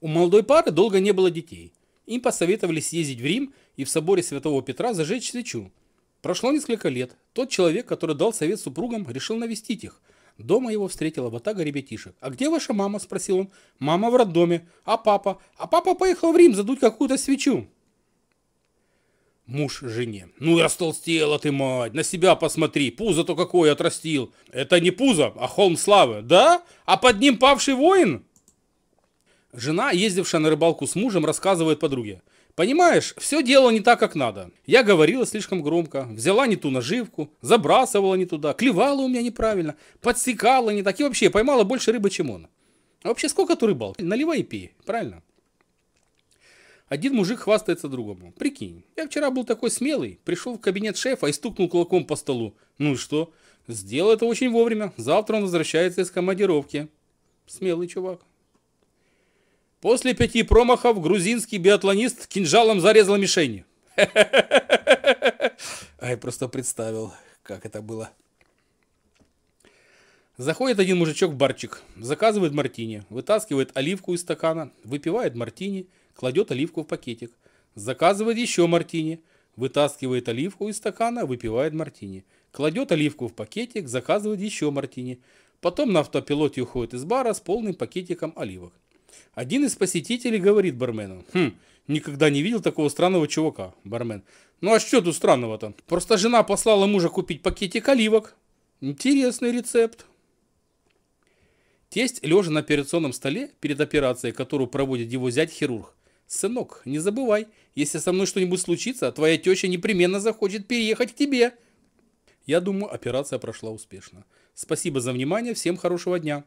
У молодой пары долго не было детей. Им посоветовали съездить в Рим и в соборе Святого Петра зажечь свечу. Прошло несколько лет. Тот человек, который дал совет супругам, решил навестить их. Дома его встретила ватага ребятишек. «А где ваша мама?» – спросил он. «Мама в роддоме. А папа? А папа поехал в Рим задуть какую-то свечу». Муж жене. «Ну и растолстела ты, мать! На себя посмотри! Пузо-то какое отрастил! Это не пузо, а холм славы! Да? А под ним павший воин?» Жена, ездившая на рыбалку с мужем, рассказывает подруге. Понимаешь, все дело не так, как надо. Я говорила слишком громко, взяла не ту наживку, забрасывала не туда, клевала у меня неправильно, подсекала не так и вообще поймала больше рыбы, чем он. А вообще сколько ты рыбал? Наливай и пей, правильно? Один мужик хвастается другому. Прикинь, я вчера был такой смелый, пришел в кабинет шефа и стукнул кулаком по столу. Ну и что? Сделал это очень вовремя. Завтра он возвращается из командировки. Смелый чувак. После пяти промахов грузинский биатлонист кинжалом зарезал мишени. Ай, просто представил, как это было. Заходит один мужичок в барчик, заказывает мартини, вытаскивает оливку из стакана, выпивает мартини, кладет оливку в пакетик, заказывает еще мартини, вытаскивает оливку из стакана, выпивает мартини, кладет оливку в пакетик, заказывает еще мартини, потом на автопилоте уходит из бара с полным пакетиком оливок. Один из посетителей говорит бармену, «Хм, никогда не видел такого странного чувака, бармен». «Ну а что тут странного-то? Просто жена послала мужа купить пакетик оливок. Интересный рецепт». Тесть, лежа на операционном столе перед операцией, которую проводит его зять-хирург. «Сынок, не забывай, если со мной что-нибудь случится, твоя теща непременно захочет переехать к тебе». Я думаю, операция прошла успешно. Спасибо за внимание, всем хорошего дня.